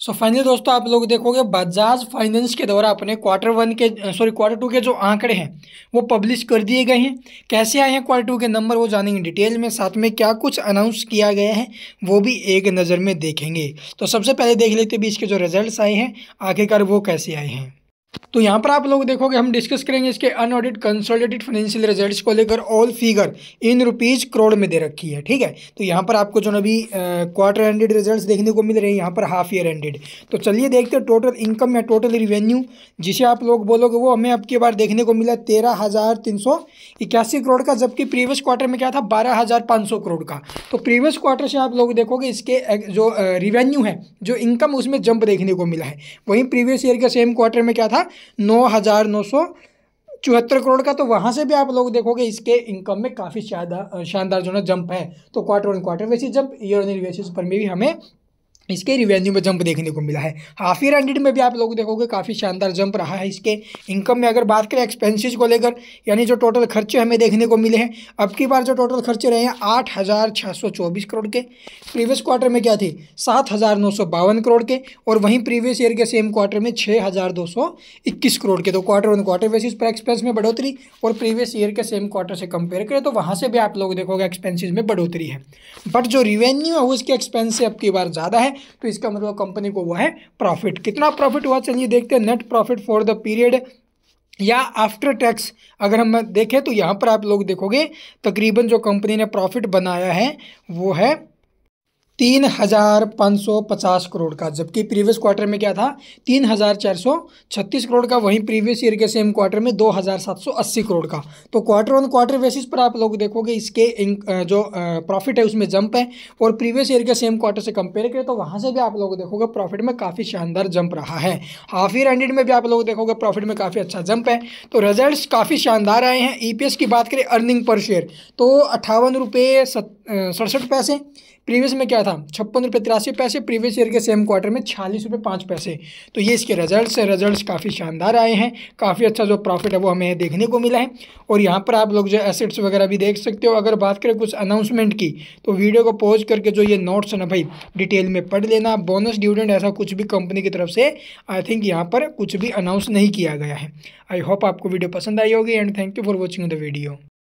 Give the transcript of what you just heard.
सो so finally दोस्तों आप लोग देखोगे बजाज फाइनेंस के द्वारा अपने क्वार्टर वन के सॉरी क्वार्टर टू के जो आंकड़े हैं वो पब्लिश कर दिए गए हैं कैसे आए हैं क्वार्टर टू के नंबर वो जानेंगे डिटेल में साथ में क्या कुछ अनाउंस किया गया है वो भी एक नज़र में देखेंगे तो सबसे पहले देख लेते भी इसके जो रिजल्ट आए हैं आखिरकार वो कैसे आए हैं तो यहाँ पर आप लोग देखोगे हम डिस्कस करेंगे इसके अनऑडिट कंसोलिडेटेड फाइनेंशियल रिजल्ट्स को लेकर all figure in rupees crore में दे रखी है ठीक है तो यहाँ पर आपको जो अभी क्वार्टर एंडेड रिजल्ट्स देखने को मिल रहे हैं यहाँ पर हाफ ईयर एंडेड तो चलिए देखते हैं टोटल इनकम या टोटल रिवेन्यू जिसे आप लोग बोलोगे वो हमें अब बार देखने को मिला तेरह हज़ार तीन सौ इक्यासी करोड़ का जबकि प्रीवियस क्वार्टर में क्या था बारह हज़ार पाँच सौ करोड़ का तो प्रीवियस क्वार्टर से आप लोग देखोगे इसके जो रिवेन्यू है जो इनकम उसमें जंप देखने को मिला है वहीं प्रीवियस ईयर के सेम क्वार्टर में क्या था कितना नौ हज़ार नौ सौ चौहत्तर करोड़ का तो वहाँ से भी आप लोग देखोगे इसके इनकम में काफ़ी शानदार जो है जंप है तो क्वार्टर ऑन क्वार्टर वैसे jump year on year basis पर में भी हमें इसके रिवेन्यू में जंप देखने को मिला है हाफ ईयर एंडेड में भी आप लोग देखोगे काफ़ी शानदार जंप रहा है इसके इनकम में अगर बात करें एक्सपेंसेस को लेकर यानी जो टोटल खर्चे हमें देखने को मिले हैं अब की बार जो टोटल खर्चे रहे हैं आठ हज़ार छः सौ चौबीस करोड़ के प्रीवियस क्वार्टर में क्या थे सात हज़ार नौ सौ बावन करोड़ के और वहीं प्रीवियस ईयर के सेम क्वार्टर में छः हज़ार दो सौ इक्कीस करोड़ के तो क्वार्टर वन क्वार्टर बेसिस पर एक्सपेंस में बढ़ोतरी और प्रीवियस ईयर के सेम क्वार्टर से कंपेयर करें तो वहाँ से भी आप लोग देखोगे एक्सपेंसिस में बढ़ोतरी है बट जो रिवेन्यू है उसके एक्सपेंस से अब की बार ज़्यादा है तो इसका मतलब कंपनी को हुआ है प्रॉफिट कितना प्रॉफिट हुआ चलिए देखते हैं net profit for the period या आफ्टर टैक्स अगर हम देखें तो यहाँ पर आप लोग देखोगे तकरीबन जो कंपनी ने प्रॉफिट बनाया है वो है तीन हज़ार पाँच सौ पचास करोड़ का जबकि प्रीवियस क्वार्टर में क्या था तीन हज़ार चार सौ छत्तीस करोड़ का वहीं प्रीवियस ईयर के सेम क्वार्टर में दो हज़ार सात सौ अस्सी करोड़ का तो क्वार्टर ऑन क्वार्टर बेसिस पर आप लोग देखोगे इसके जो प्रॉफिट है उसमें जंप है और प्रीवियस ईयर के सेम क्वार्टर से कंपेयर करें तो वहाँ से भी आप लोग देखोगे प्रॉफिट में काफ़ी शानदार जंप रहा है हाफ ईयर एंडेड में भी आप लोग देखोगे प्रॉफिट में काफ़ी अच्छा जंप है तो रिजल्ट काफ़ी शानदार आए हैं ई की बात करें अर्निंग पर शेयर तो अट्ठावन रुपये सत्तर सड़सठ पैसे प्रीवियस में क्या था छप्पन रुपये तिरासी पैसे प्रीवियस ईयर के सेम क्वार्टर में छियालीस रुपये पाँच पैसे तो ये इसके रिजल्ट्स हैं रिजल्ट्स काफ़ी शानदार आए हैं काफ़ी अच्छा जो प्रॉफिट है वो हमें देखने को मिला है और यहाँ पर आप लोग जो एसेट्स वगैरह भी देख सकते हो अगर बात करें कुछ अनाउंसमेंट की तो वीडियो को पॉज करके जो ये नोट्स है ना भाई डिटेल में पढ़ लेना बोनस डिविडेंट ऐसा कुछ भी कंपनी की तरफ से आई थिंक यहाँ पर कुछ भी अनाउंस नहीं किया गया है आई होप आपको वीडियो पसंद आई होगी and thank you for watching the video